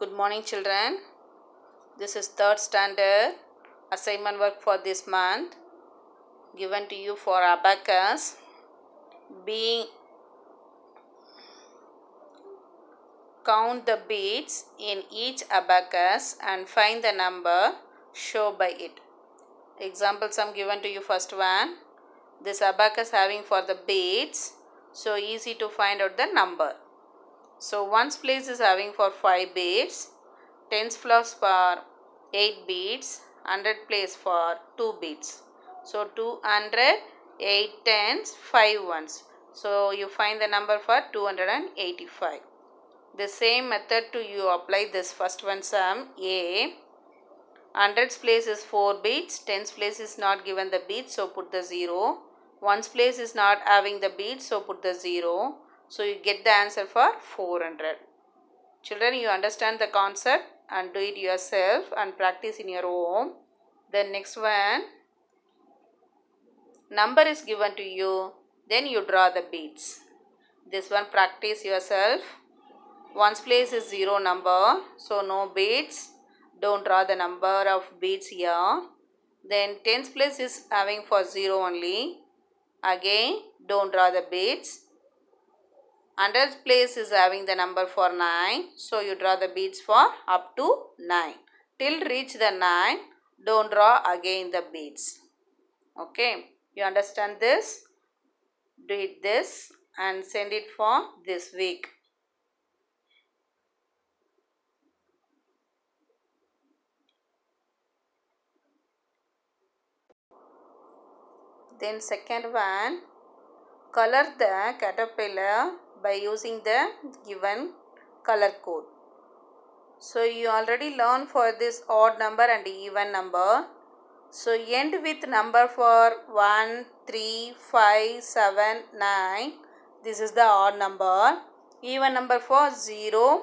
Good morning children. This is third standard assignment work for this month given to you for abacus being count the beads in each abacus and find the number show by it. Examples I'm given to you first one. This abacus having for the beads so easy to find out the number. So ones place is having for 5 beads, tens plus for 8 beads, 100 place for 2 beads. So 200, 8 tens, 5 ones. So you find the number for 285. The same method to you apply this first one sum A. Hundreds place is 4 beads, tens place is not given the beads so put the 0. Ones place is not having the beads so put the 0. So you get the answer for 400. Children, you understand the concept and do it yourself and practice in your home. The next one, number is given to you, then you draw the beads. This one practice yourself. One's place is 0 number, so no beads. Don't draw the number of beads here. Then tens place is having for 0 only. Again, don't draw the beads. 100th place is having the number for 9. So you draw the beads for up to 9. Till reach the 9, don't draw again the beads. Okay. You understand this? Do it this and send it for this week. Then second one, color the caterpillar by using the given color code. So you already learned for this odd number and even number. So end with number for 1, 3, 5, 7, 9. This is the odd number. Even number for 0,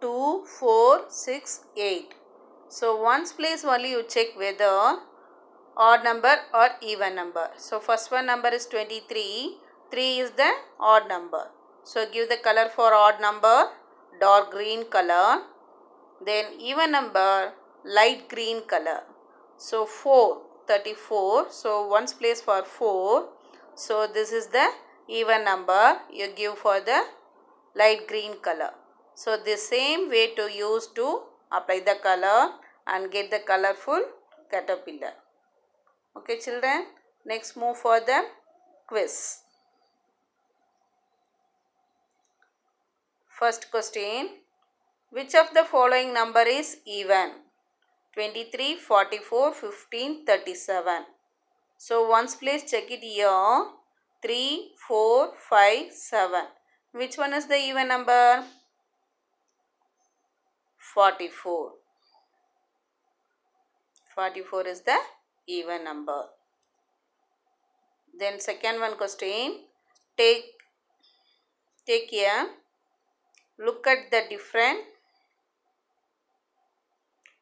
2, 4, 6, 8. So once place only you check whether odd number or even number. So first one number is 23. 3 is the odd number. So give the color for odd number dark green color. Then even number light green color. So 4, 34. So once place for 4. So this is the even number you give for the light green color. So the same way to use to apply the color and get the colorful caterpillar. Okay children, next move for the quiz. First question. Which of the following number is even? 23, 44, 15, 37. So once please check it here. 3, 4, 5, 7. Which one is the even number? 44. 44 is the even number. Then second one question. Take, take here look at the different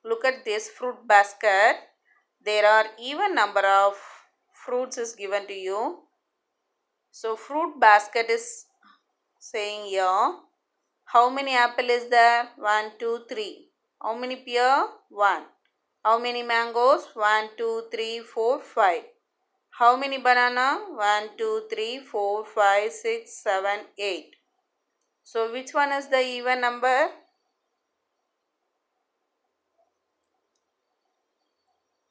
look at this fruit basket there are even number of fruits is given to you so fruit basket is saying here how many apple is there One, two, three. how many pear 1 how many mangoes One, two, three, four, five. how many banana One, two, three, four, five, six, seven, eight. So which one is the even number?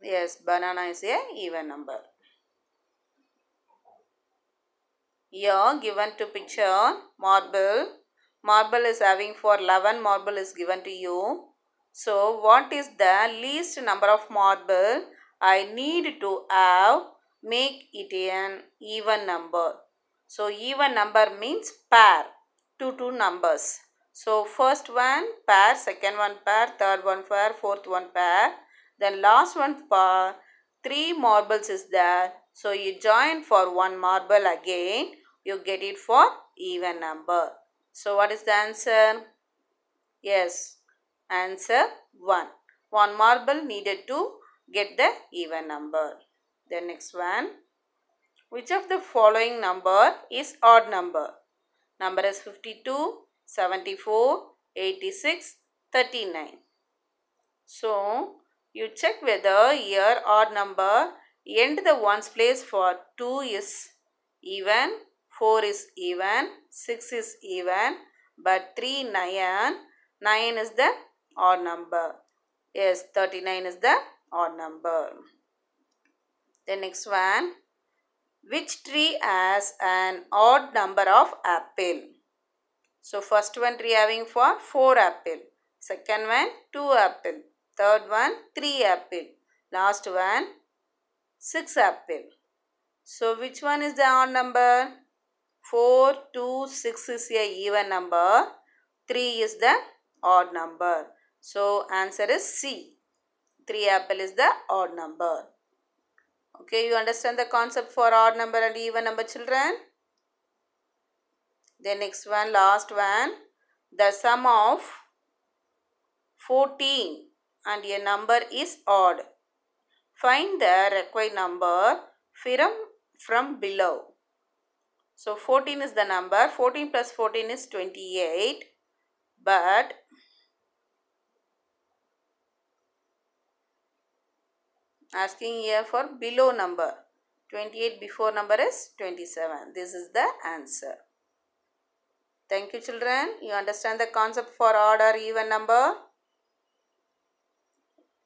Yes, banana is a even number. Here given to picture marble. Marble is having for 11 marble is given to you. So what is the least number of marble I need to have make it an even number. So even number means pair two two numbers. So first one pair, second one pair, third one pair, fourth one pair. Then last one pair, three marbles is there. So you join for one marble again. You get it for even number. So what is the answer? Yes, answer 1. One marble needed to get the even number. The next one. Which of the following number is odd number? Number is 52, 74, 86, 39. So, you check whether year or number end the ones place for 2 is even, 4 is even, 6 is even, but 3, 9, 9 is the odd number. Yes, 39 is the odd number. The next one, which tree has an odd number of apple? So first one tree having for 4 apple. Second one 2 apple. Third one 3 apple. Last one 6 apple. So which one is the odd number? 4, 2, 6 is a even number. 3 is the odd number. So answer is C. 3 apple is the odd number. Okay, you understand the concept for odd number and even number children? The next one, last one. The sum of 14 and a number is odd. Find the required number from, from below. So 14 is the number. 14 plus 14 is 28. But asking here for below number 28 before number is 27 this is the answer thank you children you understand the concept for odd or even number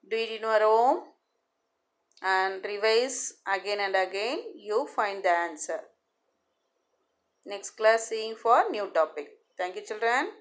do it in your own, and revise again and again you find the answer next class seeing for new topic thank you children